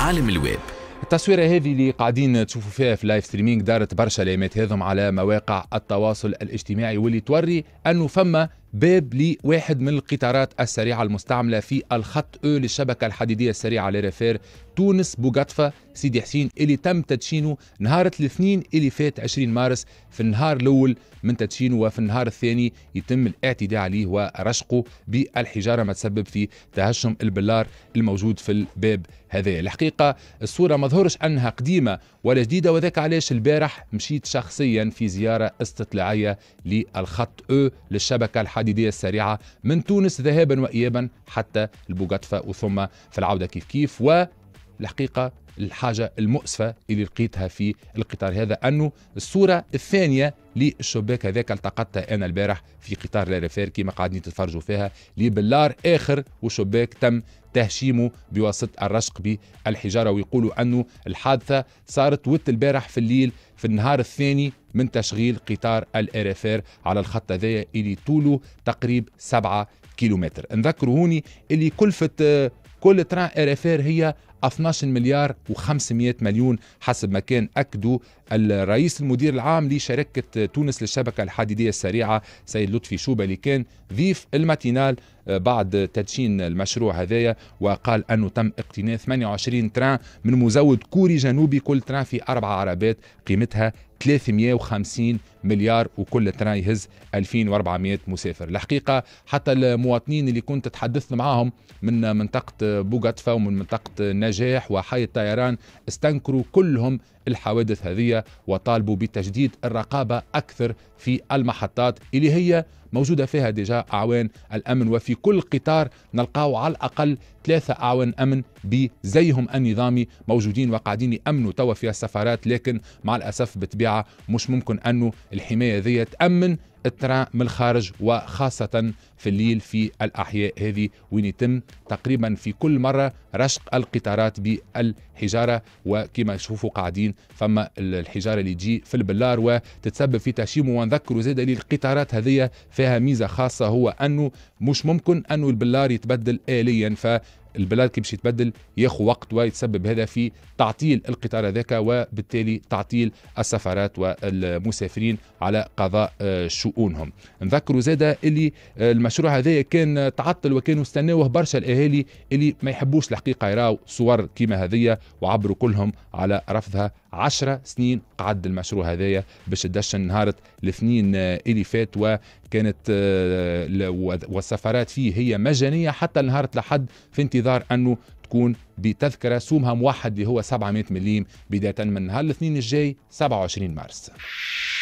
عالم الويب التصويره هذه اللي قاعدين تشوفوا فيها في لايف ستريمينغ دارت برشا ليمات هذم على مواقع التواصل الاجتماعي واللي توري انه فما باب لواحد من القطارات السريعه المستعمله في الخط او للشبكه الحديديه السريعه لرفير تونس بوقطفه سيدي حسين اللي تم تدشينه نهار الاثنين اللي فات 20 مارس في النهار الاول من تدشينه وفي النهار الثاني يتم الاعتداء عليه ورشقه بالحجاره ما تسبب في تهشم البلار الموجود في الباب هذا الحقيقه الصوره ما ظهرش انها قديمه ولا جديده وذاك علاش البارح مشيت شخصيا في زياره استطلاعيه للخط او للشبكه الحديديه السريعه من تونس ذهابا وايابا حتى البوغاتفا وثم في العوده كيف كيف والحقيقه الحاجة المؤسفة اللي لقيتها في القطار هذا أنه الصورة الثانية للشباك هذاك التقطتها أنا البارح في قطار لارفير كما قاعدين تتفرجوا فيها اللي آخر وشباك تم تهشيمه بواسطة الرشق بالحجارة ويقولوا أنه الحادثة صارت وقت البارح في الليل في النهار الثاني من تشغيل قطار الارفير على الخط هذايا اللي طوله تقريب 7 كيلومتر نذكروا هوني اللي كلفة آه، كل تران ار هي 12 مليار و500 مليون حسب ما كان اكدوا الرئيس المدير العام لشركة تونس للشبكة الحديدية السريعة سيد لطفي شوبة اللي كان ضيف الماتينال آه، بعد تدشين المشروع هذايا وقال أنه تم اقتناء 28 تران من مزود كوري جنوبي كل تران في أربع عربات قيمتها 350 مليار وكل تران يهز 2400 مسافر الحقيقة حتى المواطنين اللي كنت تحدثت معاهم من منطقة بوغاتفا ومن منطقة نجاح وحي الطيران استنكروا كلهم الحوادث هذه وطالبوا بتجديد الرقابة أكثر في المحطات اللي هي موجودة فيها ديجا أعوان الأمن وفي كل قطار نلقاو على الأقل ثلاثة أعوان أمن بزيهم النظامي موجودين وقاعدين يأمنوا توا في السفارات لكن مع الأسف بتبيعة مش ممكن أنه الحماية ذي تأمن التران من الخارج وخاصة في الليل في الأحياء هذه وين يتم تقريبا في كل مرة رشق القطارات بالحجارة وكما شوفوا قاعدين فما الحجارة اللي تجي في البلار وتتسبب في تهشيم ونذكروا زاد القطارات هذه فيها ميزة خاصة هو أنه مش ممكن أنه البلار يتبدل آليا ف البلاد كي باش يتبدل ياخذ وقت ويتسبب هذا في تعطيل القطار هذاك وبالتالي تعطيل السفرات والمسافرين على قضاء آه، شؤونهم نذكروا زاده اللي آه، المشروع هذا كان تعطل وكانوا استناوه برشا الاهالي اللي ما يحبوش الحقيقه يراو صور كيما هذيا وعبروا كلهم على رفضها 10 سنين قعد المشروع هذايا باش تدشن نهار الاثنين آه، اللي فات وكانت آه، والسفرات فيه هي مجانيه حتى نهار لحد في انتظار انه تكون بتذكره سومها موحد اللي هو 700 مليم بدايه من نهار الاثنين الجاي 27 مارس